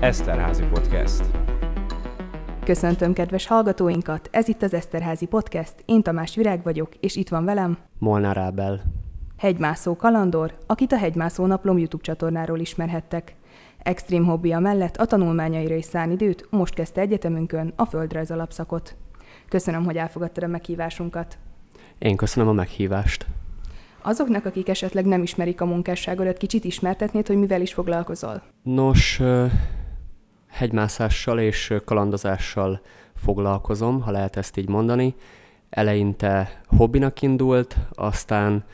Eszterházi Podcast. Köszöntöm kedves hallgatóinkat, ez itt az Eszterházi Podcast, én Tamás Virág vagyok, és itt van velem Molnár Ábel. Hegymászó kalandor, akit a Hegymászó Naplom YouTube csatornáról ismerhettek. Extrém hobbija mellett a tanulmányaira is szán időt, most kezdte egyetemünkön a földrajz alapszakot. Köszönöm, hogy elfogadtad a meghívásunkat. Én köszönöm a meghívást. Azoknak, akik esetleg nem ismerik a munkásságodat, kicsit ismertetnéd, hogy mivel is foglalkozol? Nos, hegymászással és kalandozással foglalkozom, ha lehet ezt így mondani. Eleinte hobbinak indult, aztán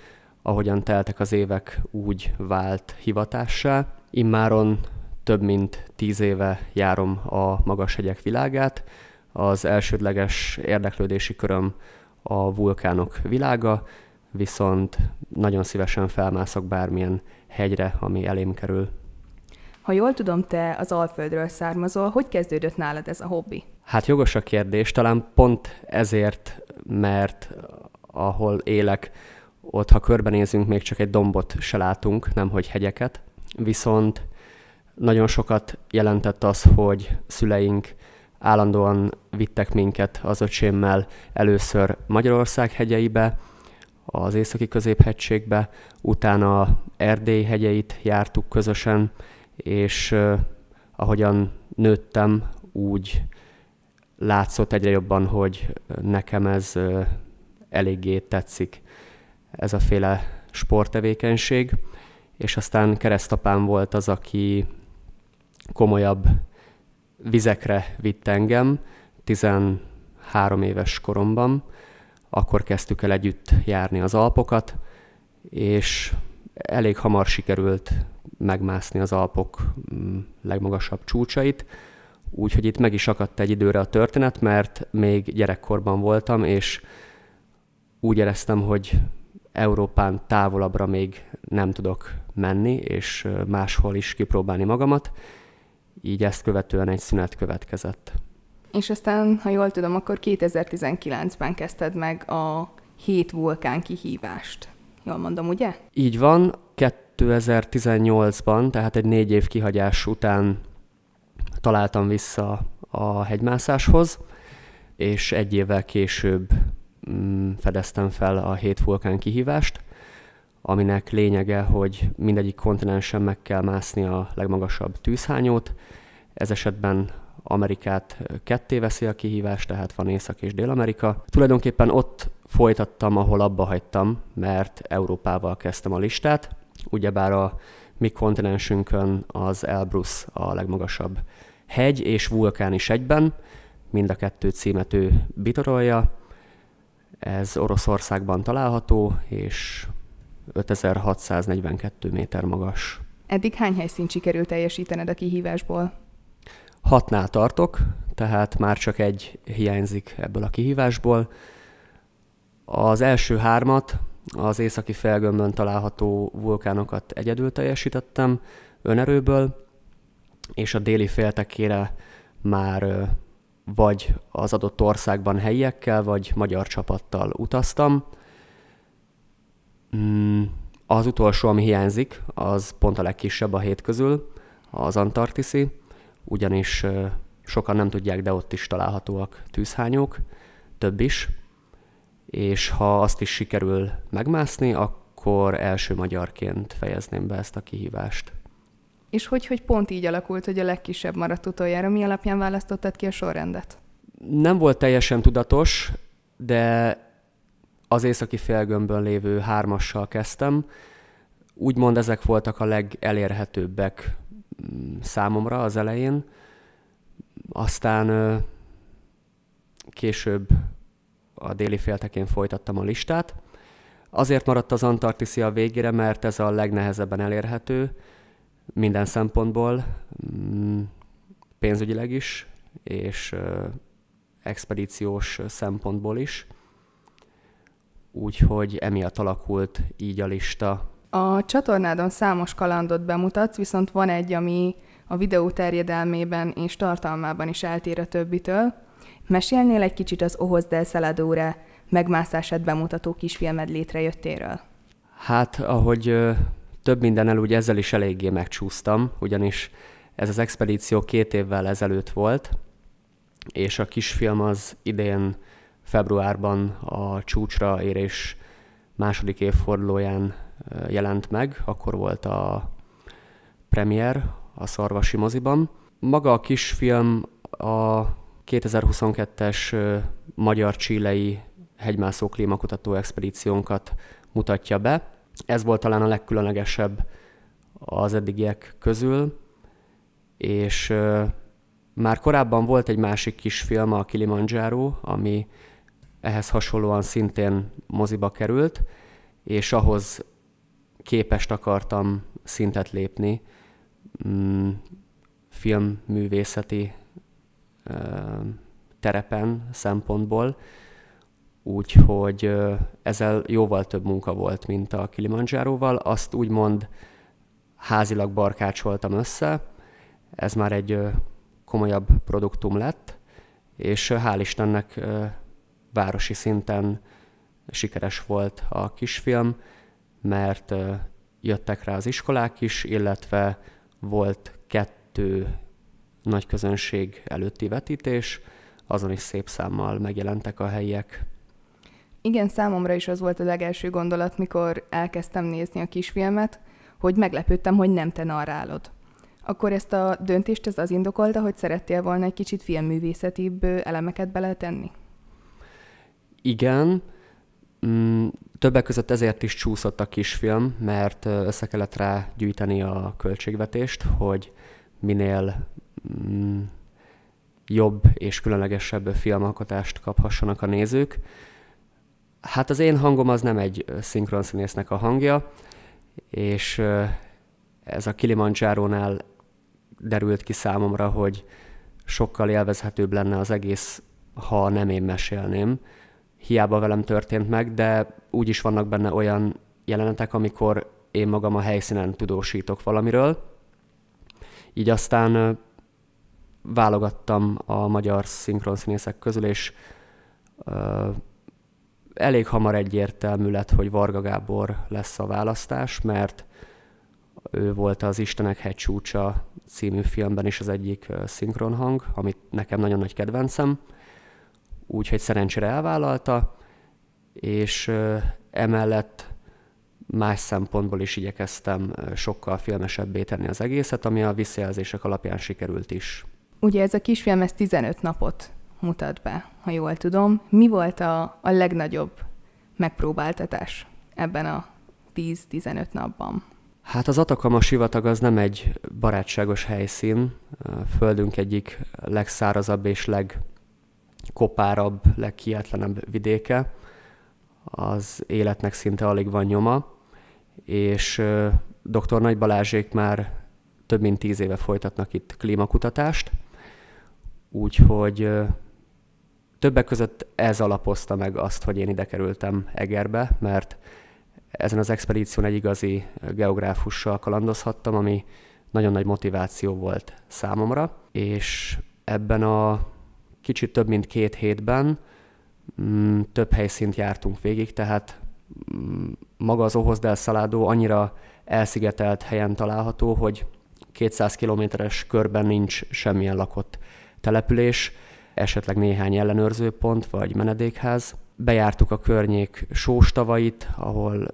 ahogyan teltek az évek, úgy vált hivatássá. Immáron több mint tíz éve járom a magas hegyek világát. Az elsődleges érdeklődési köröm a vulkánok világa, viszont nagyon szívesen felmászok bármilyen hegyre, ami elém kerül. Ha jól tudom, te az Alföldről származol, hogy kezdődött nálad ez a hobbi? Hát jogos a kérdés, talán pont ezért, mert ahol élek, ott ha körbenézünk, még csak egy dombot se látunk, nemhogy hegyeket. Viszont nagyon sokat jelentett az, hogy szüleink állandóan vittek minket az öcsémmel először Magyarország hegyeibe, az északi középhegységbe, utána Erdély hegyeit jártuk közösen, és ahogyan nőttem, úgy látszott egyre jobban, hogy nekem ez eléggé tetszik, ez a féle sporttevékenység, és aztán keresztapám volt az, aki komolyabb vizekre vitt engem, 13 éves koromban, akkor kezdtük el együtt járni az Alpokat, és elég hamar sikerült megmászni az Alpok mm, legmagasabb csúcsait, úgyhogy itt meg is akadt egy időre a történet, mert még gyerekkorban voltam, és úgy éreztem, hogy Európán távolabbra még nem tudok menni, és máshol is kipróbálni magamat, így ezt követően egy szünet következett. És aztán, ha jól tudom, akkor 2019-ben kezdted meg a hét vulkán kihívást. Jól mondom, ugye? Így van, 2018-ban, tehát egy négy év kihagyás után találtam vissza a hegymászáshoz, és egy évvel később mm, fedeztem fel a hét vulkán kihívást, aminek lényege, hogy mindegyik kontinensen meg kell mászni a legmagasabb tűzhányót. Ez esetben Amerikát ketté veszi a kihívást, tehát van Észak és Dél-Amerika. Tulajdonképpen ott folytattam, ahol abba hagytam, mert Európával kezdtem a listát ugyebár a mi kontinensünkön az Elbrus a legmagasabb hegy és vulkán is egyben, mind a kettő címet ő bitorolja. Ez Oroszországban található, és 5642 méter magas. Eddig hány helyszínt sikerült teljesítened a kihívásból? Hatnál tartok, tehát már csak egy hiányzik ebből a kihívásból. Az első hármat az északi felgömbön található vulkánokat egyedül teljesítettem önerőből, és a déli féltekére már vagy az adott országban helyiekkel, vagy magyar csapattal utaztam. Mm, az utolsó, ami hiányzik, az pont a legkisebb a hét közül, az Antarktiszi, ugyanis sokan nem tudják, de ott is találhatóak tűzhányók, több is és ha azt is sikerül megmászni, akkor első magyarként fejezném be ezt a kihívást. És hogy, hogy pont így alakult, hogy a legkisebb maradt utoljára, mi alapján választottad ki a sorrendet? Nem volt teljesen tudatos, de az északi félgömbön lévő hármassal kezdtem. Úgymond ezek voltak a legelérhetőbbek mm, számomra az elején. Aztán később a déli féltekén folytattam a listát. Azért maradt az Antarktiszi a végére, mert ez a legnehezebben elérhető minden szempontból, mm, pénzügyileg is, és expedíciós szempontból is. Úgyhogy emiatt alakult így a lista. A csatornádon számos kalandot bemutatsz, viszont van egy, ami a videó terjedelmében és tartalmában is eltér a többitől. Mesélnél egy kicsit az Ohoz del Saladóra megmászását bemutató kisfilmed létrejöttéről? Hát, ahogy ö, több minden el, ugye ezzel is eléggé megcsúsztam, ugyanis ez az expedíció két évvel ezelőtt volt, és a kisfilm az idén februárban a csúcsra érés második évfordulóján jelent meg, akkor volt a premier a Szarvasi moziban. Maga a kisfilm a 2022-es magyar-csilei hegymászó klímakutató expedíciónkat mutatja be. Ez volt talán a legkülönlegesebb az eddigiek közül, és már korábban volt egy másik kis film, a Kilimanjaro, ami ehhez hasonlóan szintén moziba került, és ahhoz képest akartam szintet lépni mm, filmművészeti terepen szempontból, úgyhogy ezzel jóval több munka volt, mint a Kilimanjáróval. Azt úgymond házilag barkácsoltam össze, ez már egy komolyabb produktum lett, és hál' Istennek városi szinten sikeres volt a kisfilm, mert jöttek rá az iskolák is, illetve volt kettő nagy közönség előtti vetítés, azon is szép számmal megjelentek a helyiek. Igen, számomra is az volt a legelső gondolat, mikor elkezdtem nézni a kisfilmet, hogy meglepődtem, hogy nem te narrálod. Akkor ezt a döntést ez az indokolta, hogy szerettél volna egy kicsit filmművészetibb elemeket beletenni? Igen, mm, többek között ezért is csúszott a kisfilm, mert össze kellett rá gyűjteni a költségvetést, hogy minél Mm, jobb és különlegesebb filmalkotást kaphassanak a nézők. Hát az én hangom az nem egy szinkronszínésznek a hangja, és ez a Kilimanjárónál derült ki számomra, hogy sokkal élvezhetőbb lenne az egész, ha nem én mesélném. Hiába velem történt meg, de úgy is vannak benne olyan jelenetek, amikor én magam a helyszínen tudósítok valamiről. Így aztán válogattam a magyar szinkronszínészek közül, és ö, elég hamar egyértelmű lett, hogy Varga Gábor lesz a választás, mert ő volt az Istenek hegycsúcsa című filmben is az egyik szinkronhang, amit nekem nagyon nagy kedvencem, úgyhogy szerencsére elvállalta, és ö, emellett más szempontból is igyekeztem sokkal filmesebbé tenni az egészet, ami a visszajelzések alapján sikerült is. Ugye ez a kisfilm, ez 15 napot mutat be, ha jól tudom. Mi volt a, a legnagyobb megpróbáltatás ebben a 10-15 napban? Hát az Atakama sivatag az nem egy barátságos helyszín, földünk egyik legszárazabb és legkopárabb, legkietlenebb vidéke. Az életnek szinte alig van nyoma, és dr. Nagy Balázsék már több mint tíz éve folytatnak itt klímakutatást – Úgyhogy többek között ez alapozta meg azt, hogy én ide kerültem Egerbe, mert ezen az expedíción egy igazi geográfussal kalandozhattam, ami nagyon nagy motiváció volt számomra, és ebben a kicsit több mint két hétben mm, több helyszínt jártunk végig, tehát mm, maga az del Salado annyira elszigetelt helyen található, hogy 200 kilométeres körben nincs semmilyen lakott település, esetleg néhány ellenőrzőpont vagy menedékház. Bejártuk a környék sóstavait, ahol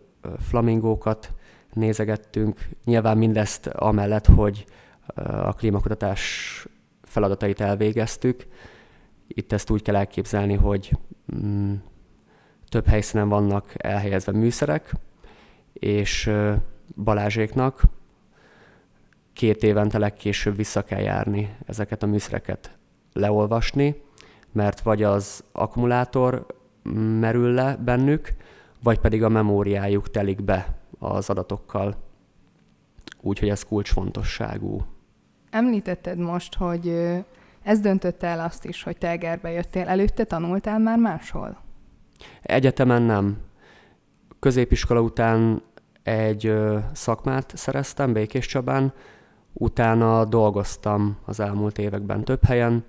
flamingókat nézegettünk. Nyilván mindezt amellett, hogy a klímakutatás feladatait elvégeztük. Itt ezt úgy kell elképzelni, hogy mm, több helyszínen vannak elhelyezve műszerek, és Balázséknak két évente legkésőbb vissza kell járni ezeket a műszereket leolvasni, mert vagy az akkumulátor merül le bennük, vagy pedig a memóriájuk telik be az adatokkal. Úgyhogy ez kulcsfontosságú. Említetted most, hogy ez döntötte el azt is, hogy Telgerbe jöttél. Előtte tanultál már máshol? Egyetemen nem. Középiskola után egy szakmát szereztem Békés Csabán, utána dolgoztam az elmúlt években több helyen,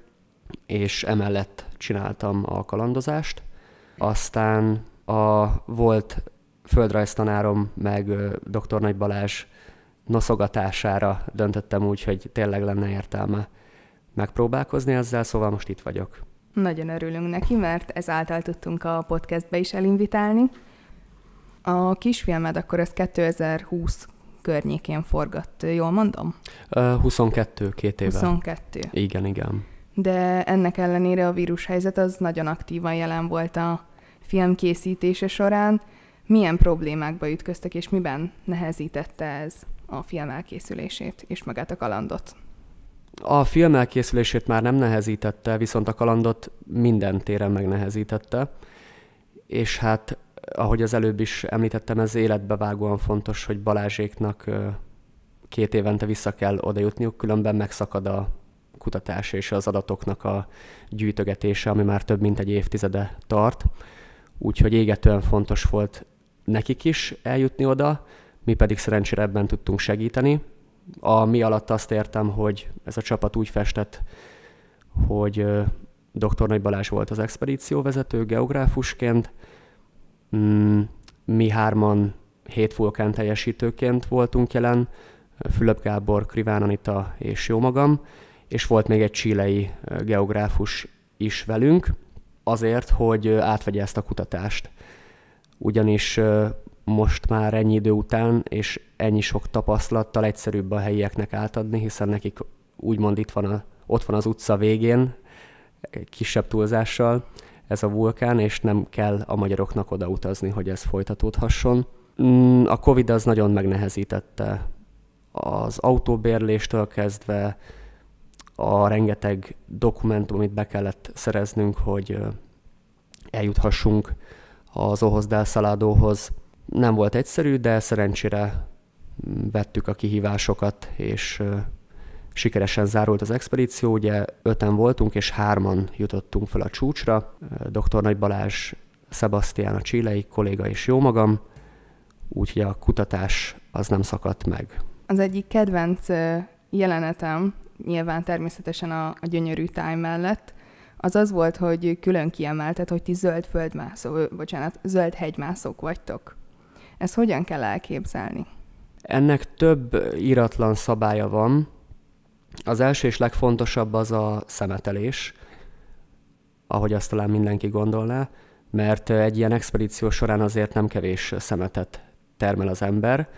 és emellett csináltam a kalandozást. Aztán a volt földrajztanárom, meg dr. Nagy Balázs noszogatására döntöttem úgy, hogy tényleg lenne értelme megpróbálkozni ezzel, szóval most itt vagyok. Nagyon örülünk neki, mert ezáltal tudtunk a podcastbe is elinvitálni. A kisfilmed akkor ez 2020 környékén forgatt, jól mondom? 22, két éve. 22. Igen, igen de ennek ellenére a vírushelyzet az nagyon aktívan jelen volt a film készítése során. Milyen problémákba ütköztek, és miben nehezítette ez a film elkészülését és magát a kalandot? A film elkészülését már nem nehezítette, viszont a kalandot minden téren megnehezítette, és hát ahogy az előbb is említettem, ez vágóan fontos, hogy Balázséknak két évente vissza kell odajutniuk, különben megszakad a kutatás és az adatoknak a gyűjtögetése, ami már több mint egy évtizede tart. Úgyhogy égetően fontos volt nekik is eljutni oda, mi pedig szerencsére ebben tudtunk segíteni. A mi alatt azt értem, hogy ez a csapat úgy festett, hogy dr. Nagy Balázs volt az expedíció vezető geográfusként, mm, mi hárman hét vulkán teljesítőként voltunk jelen, Fülöp Gábor, Kriván Anita és jó magam, és volt még egy csilei geográfus is velünk, azért, hogy átvegye ezt a kutatást. Ugyanis most már ennyi idő után és ennyi sok tapasztalattal egyszerűbb a helyieknek átadni, hiszen nekik úgymond itt van a, ott van az utca végén, kisebb túlzással ez a vulkán, és nem kell a magyaroknak oda utazni, hogy ez folytatódhasson. Mm, a Covid az nagyon megnehezítette az autóbérléstől kezdve, a rengeteg dokumentum, amit be kellett szereznünk, hogy eljuthassunk az Ohoz del Saládóhoz. Nem volt egyszerű, de szerencsére vettük a kihívásokat, és sikeresen zárult az expedíció. Ugye öten voltunk, és hárman jutottunk fel a csúcsra. Dr. Nagy Balázs, Sebastian a csilei kolléga és jó magam, úgyhogy a kutatás az nem szakadt meg. Az egyik kedvenc jelenetem nyilván természetesen a, a gyönyörű táj mellett, az az volt, hogy külön kiemelted, hogy ti zöld földmászó, bocsánat, zöld hegymászók vagytok. Ezt hogyan kell elképzelni? Ennek több íratlan szabálya van. Az első és legfontosabb az a szemetelés, ahogy azt talán mindenki gondolná, mert egy ilyen expedíció során azért nem kevés szemetet termel az ember.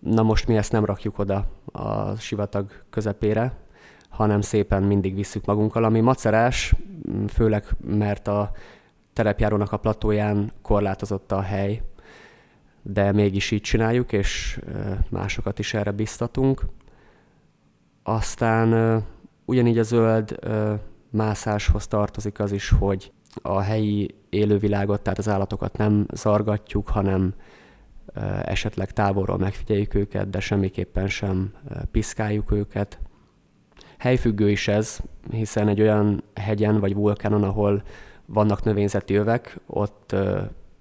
Na most mi ezt nem rakjuk oda a sivatag közepére, hanem szépen mindig visszük magunkkal, ami macerás, főleg mert a terepjárónak a platóján korlátozott a hely, de mégis így csináljuk, és másokat is erre biztatunk. Aztán ugyanígy a zöld mászáshoz tartozik az is, hogy a helyi élővilágot, tehát az állatokat nem zargatjuk, hanem esetleg távolról megfigyeljük őket, de semmiképpen sem piszkáljuk őket. Helyfüggő is ez, hiszen egy olyan hegyen vagy vulkánon, ahol vannak növényzeti övek, ott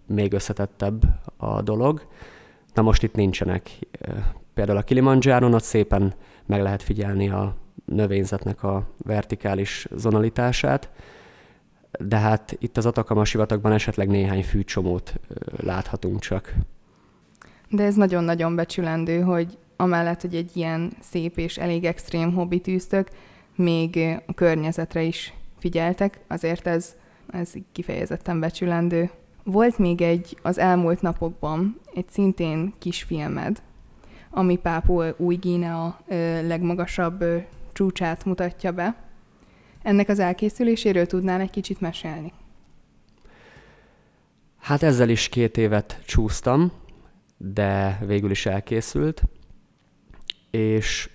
még összetettebb a dolog. Na most itt nincsenek. Például a Kilimanjáron ott szépen meg lehet figyelni a növényzetnek a vertikális zonalitását, de hát itt az Atakama sivatagban esetleg néhány fűcsomót láthatunk csak. De ez nagyon-nagyon becsülendő, hogy amellett, hogy egy ilyen szép és elég extrém hobbit tűztök, még a környezetre is figyeltek, azért ez, ez kifejezetten becsülendő. Volt még egy az elmúlt napokban, egy szintén kisfilmed, ami Pápua új Gínea legmagasabb csúcsát mutatja be. Ennek az elkészüléséről tudnál egy kicsit mesélni? Hát ezzel is két évet csúsztam, de végül is elkészült, és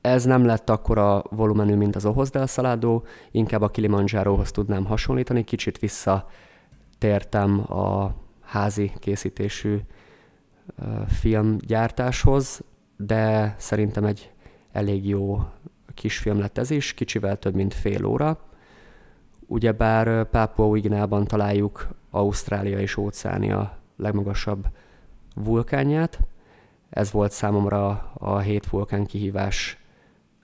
ez nem lett akkora volumenű, mint az Ohoz del Salado, inkább a Kilimanjárohoz tudnám hasonlítani, kicsit visszatértem a házi készítésű filmgyártáshoz, de szerintem egy elég jó kisfilm lett ez is, kicsivel több, mint fél óra. Ugyebár Pápua Uignában találjuk Ausztrália és Óceánia legmagasabb vulkánját. Ez volt számomra a hét vulkán kihívás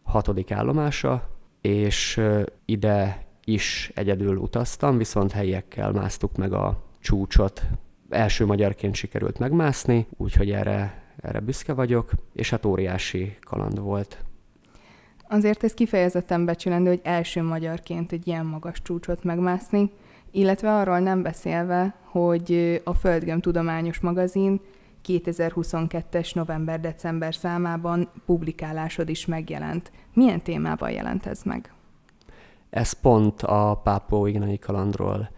hatodik állomása, és ide is egyedül utaztam, viszont helyiekkel másztuk meg a csúcsot. Első magyarként sikerült megmászni, úgyhogy erre, erre büszke vagyok, és hát óriási kaland volt. Azért ez kifejezetten becsülendő, hogy első magyarként egy ilyen magas csúcsot megmászni, illetve arról nem beszélve, hogy a Földgöm Tudományos Magazin 2022-es november-december számában publikálásod is megjelent. Milyen témában jelent ez meg? Ez pont a Pápó Ignai kalandról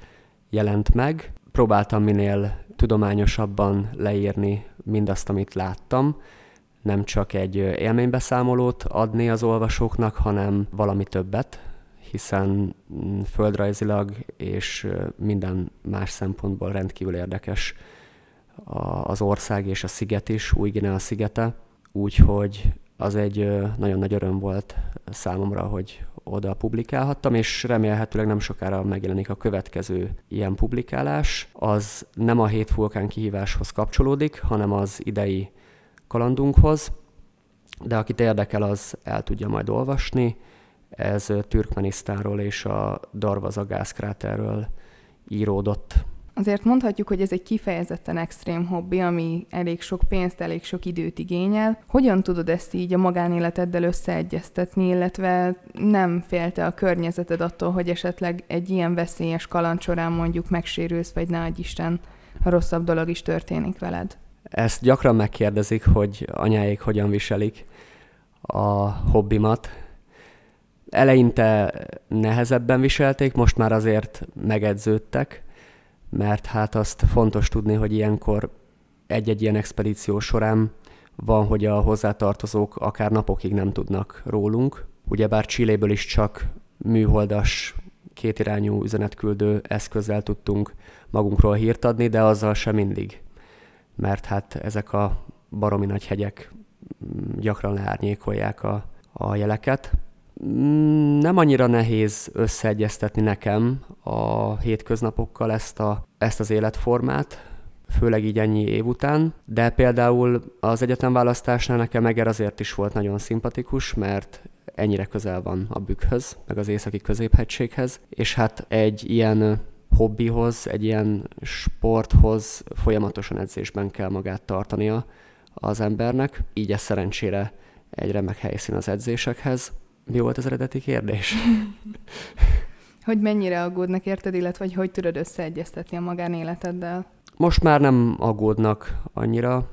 jelent meg. Próbáltam minél tudományosabban leírni mindazt, amit láttam, nem csak egy élménybeszámolót adni az olvasóknak, hanem valami többet, hiszen földrajzilag és minden más szempontból rendkívül érdekes a, az ország és a sziget is, új a szigete, úgyhogy az egy nagyon nagy öröm volt számomra, hogy oda publikálhattam, és remélhetőleg nem sokára megjelenik a következő ilyen publikálás. Az nem a hét vulkán kihíváshoz kapcsolódik, hanem az idei kalandunkhoz, de akit érdekel, az el tudja majd olvasni. Ez Türkmenisztánról és a Darvaza kráterről íródott Azért mondhatjuk, hogy ez egy kifejezetten extrém hobbi, ami elég sok pénzt, elég sok időt igényel. Hogyan tudod ezt így a magánéleteddel összeegyeztetni, illetve nem félte a környezeted attól, hogy esetleg egy ilyen veszélyes kalancsorán, mondjuk megsérülsz, vagy ne adj Isten, a rosszabb dolog is történik veled? Ezt gyakran megkérdezik, hogy anyáik hogyan viselik a hobbimat. Eleinte nehezebben viselték, most már azért megedződtek, mert hát azt fontos tudni, hogy ilyenkor egy-egy ilyen expedíció során van, hogy a hozzátartozók akár napokig nem tudnak rólunk. Ugyebár Csilléből is csak műholdas kétirányú üzenetküldő eszközzel tudtunk magunkról hírt adni, de azzal sem mindig. Mert hát ezek a baromi nagy hegyek gyakran leárnyékolják a, a jeleket. Mm, nem annyira nehéz összeegyeztetni nekem a hétköznapokkal ezt, a, ezt az életformát, főleg így ennyi év után, de például az egyetem választásnál nekem Eger azért is volt nagyon szimpatikus, mert ennyire közel van a bükhöz, meg az északi középhegységhez, és hát egy ilyen hobbihoz, egy ilyen sporthoz folyamatosan edzésben kell magát tartania az embernek, így ez szerencsére egy remek helyszín az edzésekhez. Mi volt az eredeti kérdés? hogy mennyire aggódnak érted, illetve hogy, hogy tudod összeegyeztetni a magánéleteddel? Most már nem aggódnak annyira,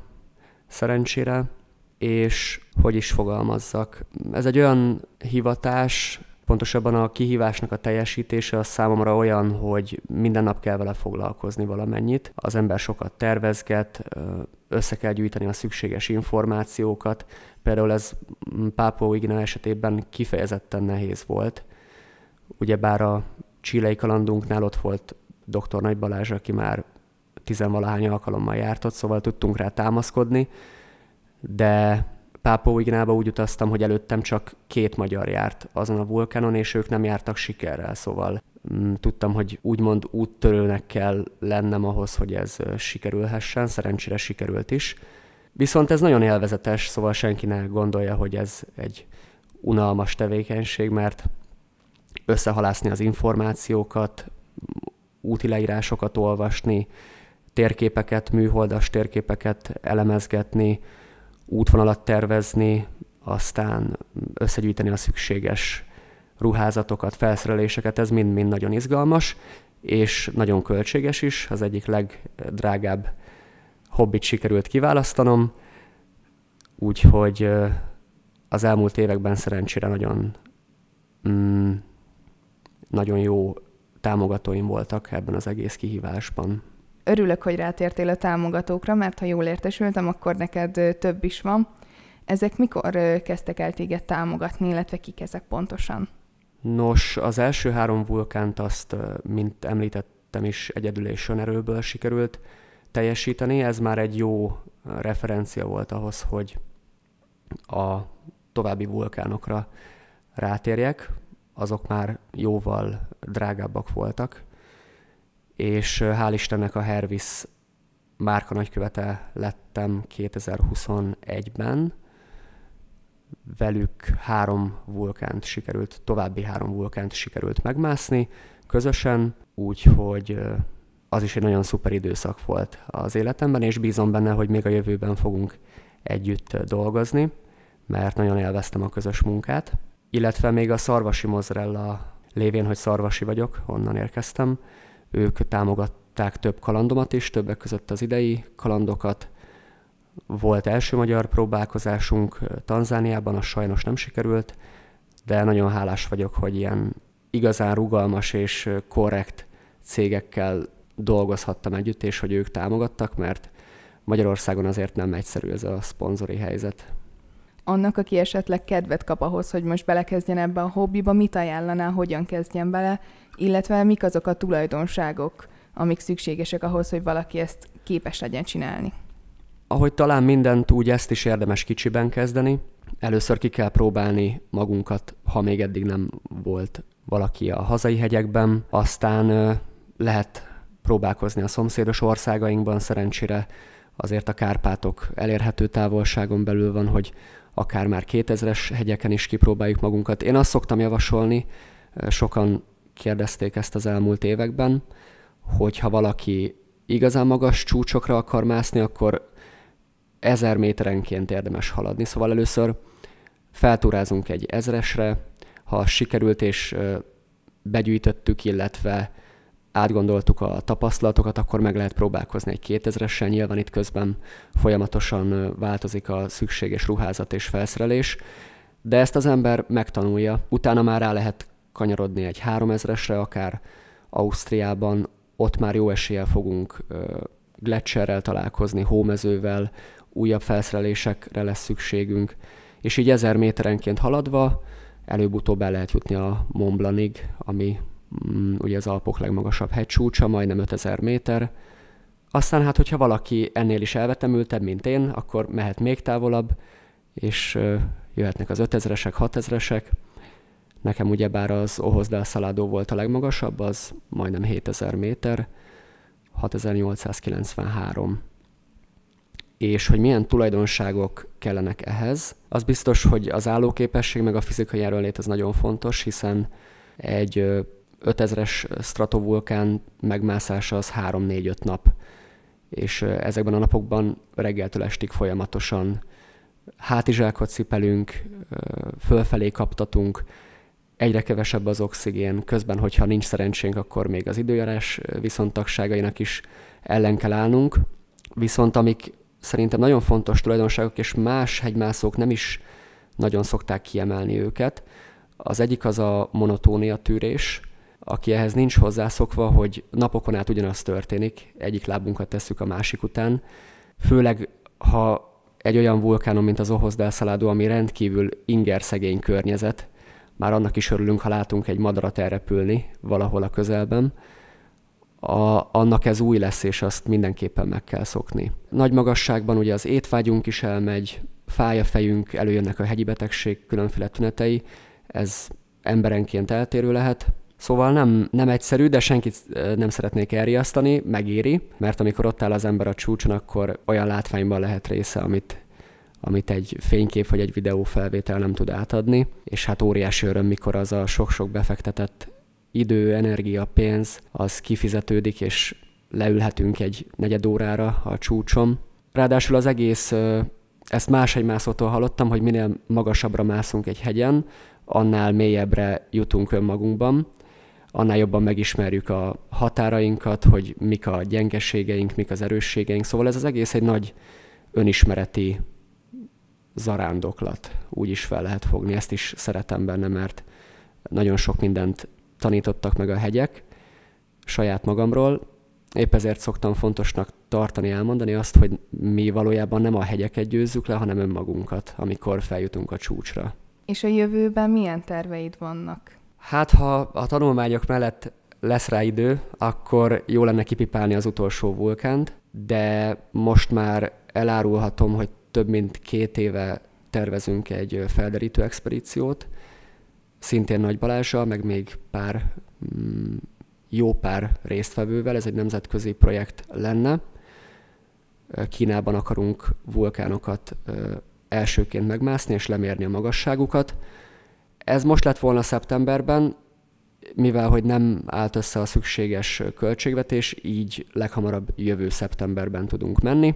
szerencsére, és hogy is fogalmazzak. Ez egy olyan hivatás, Pontosabban a kihívásnak a teljesítése az számomra olyan, hogy minden nap kell vele foglalkozni valamennyit. Az ember sokat tervezget, össze kell gyűjteni a szükséges információkat. Például ez mm, Pápó Igna esetében kifejezetten nehéz volt. Ugyebár a csilei kalandunknál ott volt dr. Nagy Balázs, aki már tizenvalahány alkalommal járt ott, szóval tudtunk rá támaszkodni, de Pápa Ujgnába úgy utaztam, hogy előttem csak két magyar járt azon a vulkánon, és ők nem jártak sikerrel, szóval mm, tudtam, hogy úgymond úttörőnek kell lennem ahhoz, hogy ez sikerülhessen, szerencsére sikerült is. Viszont ez nagyon élvezetes, szóval senki ne gondolja, hogy ez egy unalmas tevékenység, mert összehalászni az információkat, mm, úti leírásokat olvasni, térképeket, műholdas térképeket elemezgetni, útvonalat tervezni, aztán összegyűjteni a szükséges ruházatokat, felszereléseket, ez mind-mind nagyon izgalmas, és nagyon költséges is, az egyik legdrágább hobbit sikerült kiválasztanom, úgyhogy az elmúlt években szerencsére nagyon, mm, nagyon jó támogatóim voltak ebben az egész kihívásban örülök, hogy rátértél a támogatókra, mert ha jól értesültem, akkor neked több is van. Ezek mikor kezdtek el téged támogatni, illetve kik ezek pontosan? Nos, az első három vulkánt azt, mint említettem is, egyedül és önerőből sikerült teljesíteni. Ez már egy jó referencia volt ahhoz, hogy a további vulkánokra rátérjek. Azok már jóval drágábbak voltak, és hál' Istennek a Hervis márka nagykövete lettem 2021-ben. Velük három vulkánt sikerült, további három vulkánt sikerült megmászni közösen, úgyhogy az is egy nagyon szuper időszak volt az életemben, és bízom benne, hogy még a jövőben fogunk együtt dolgozni, mert nagyon élveztem a közös munkát. Illetve még a szarvasi mozrella lévén, hogy szarvasi vagyok, onnan érkeztem, ők támogatták több kalandomat is, többek között az idei kalandokat. Volt első magyar próbálkozásunk Tanzániában, az sajnos nem sikerült, de nagyon hálás vagyok, hogy ilyen igazán rugalmas és korrekt cégekkel dolgozhattam együtt, és hogy ők támogattak, mert Magyarországon azért nem egyszerű ez a szponzori helyzet. Annak, aki esetleg kedvet kap ahhoz, hogy most belekezdjen ebbe a hobbiba, mit ajánlaná, hogyan kezdjen bele, illetve mik azok a tulajdonságok, amik szükségesek ahhoz, hogy valaki ezt képes legyen csinálni. Ahogy talán mindent úgy ezt is érdemes kicsiben kezdeni, először ki kell próbálni magunkat, ha még eddig nem volt valaki a hazai hegyekben, aztán lehet próbálkozni a szomszédos országainkban, szerencsére azért a Kárpátok elérhető távolságon belül van, hogy akár már 2000-es hegyeken is kipróbáljuk magunkat. Én azt szoktam javasolni, sokan kérdezték ezt az elmúlt években, hogy ha valaki igazán magas csúcsokra akar mászni, akkor ezer méterenként érdemes haladni. Szóval először feltúrázunk egy ezresre, ha sikerült és begyűjtöttük, illetve átgondoltuk a tapasztalatokat, akkor meg lehet próbálkozni egy 2000-essel. Nyilván itt közben folyamatosan változik a szükséges ruházat és felszerelés, de ezt az ember megtanulja, utána már rá lehet kanyarodni egy 3000-esre akár Ausztriában, ott már jó eséllyel fogunk Gletscherrel találkozni, hómezővel, újabb felszerelésekre lesz szükségünk, és így 1000 méterenként haladva előbb-utóbb el lehet jutni a Mont ami mm, ugye az Alpok legmagasabb hegycsúcsa, majdnem 5000 méter. Aztán hát, hogyha valaki ennél is elvetemültebb, mint én, akkor mehet még távolabb, és jöhetnek az 5000-esek, 6000-esek, Nekem ugyebár az del Salado volt a legmagasabb, az majdnem 7000 méter, 6893. És hogy milyen tulajdonságok kellenek ehhez, az biztos, hogy az állóképesség meg a fizikai erőnlét az nagyon fontos, hiszen egy 5000-es stratovulkán megmászása az 3-4-5 nap, és ezekben a napokban reggeltől estig folyamatosan hátizsákot cipelünk, fölfelé kaptatunk, egyre kevesebb az oxigén, közben, hogyha nincs szerencsénk, akkor még az időjárás viszontagságainak is ellen kell állnunk. Viszont amik szerintem nagyon fontos tulajdonságok, és más hegymászók nem is nagyon szokták kiemelni őket. Az egyik az a monotónia tűrés, aki ehhez nincs hozzászokva, hogy napokon át ugyanaz történik, egyik lábunkat tesszük a másik után, főleg ha egy olyan vulkánon, mint az Ohozdál Szaládó, ami rendkívül ingerszegény környezet, már annak is örülünk, ha látunk egy madarat elrepülni valahol a közelben, a, annak ez új lesz, és azt mindenképpen meg kell szokni. Nagy magasságban ugye az étvágyunk is elmegy, fáj a fejünk, előjönnek a hegyi betegség különféle tünetei, ez emberenként eltérő lehet. Szóval nem, nem egyszerű, de senkit nem szeretnék elriasztani, megéri, mert amikor ott áll az ember a csúcson, akkor olyan látványban lehet része, amit amit egy fénykép vagy egy videó felvétel nem tud átadni, és hát óriási öröm, mikor az a sok-sok befektetett idő, energia, pénz, az kifizetődik, és leülhetünk egy negyed órára a csúcson. Ráadásul az egész, ezt más egy mászótól hallottam, hogy minél magasabbra mászunk egy hegyen, annál mélyebbre jutunk önmagunkban, annál jobban megismerjük a határainkat, hogy mik a gyengeségeink, mik az erősségeink. Szóval ez az egész egy nagy önismereti zarándoklat. Úgy is fel lehet fogni. Ezt is szeretem benne, mert nagyon sok mindent tanítottak meg a hegyek saját magamról. Épp ezért szoktam fontosnak tartani, elmondani azt, hogy mi valójában nem a hegyeket győzzük le, hanem önmagunkat, amikor feljutunk a csúcsra. És a jövőben milyen terveid vannak? Hát, ha a tanulmányok mellett lesz rá idő, akkor jó lenne kipipálni az utolsó vulkánt, de most már elárulhatom, hogy több mint két éve tervezünk egy felderítő expedíciót, szintén Nagy Balázsa, meg még pár, mm, jó pár résztvevővel, ez egy nemzetközi projekt lenne. Kínában akarunk vulkánokat elsőként megmászni és lemérni a magasságukat. Ez most lett volna szeptemberben, mivel hogy nem állt össze a szükséges költségvetés, így leghamarabb jövő szeptemberben tudunk menni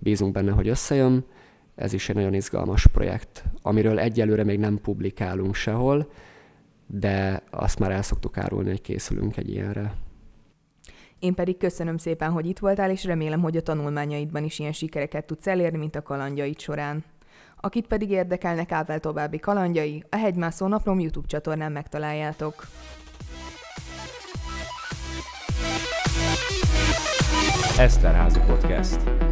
bízunk benne, hogy összejön. Ez is egy nagyon izgalmas projekt, amiről egyelőre még nem publikálunk sehol, de azt már el szoktuk árulni, hogy készülünk egy ilyenre. Én pedig köszönöm szépen, hogy itt voltál, és remélem, hogy a tanulmányaidban is ilyen sikereket tudsz elérni, mint a kalandjaid során. Akit pedig érdekelnek Ável további kalandjai, a Hegymászó Naprom YouTube csatornán megtaláljátok. Eszterházi Podcast.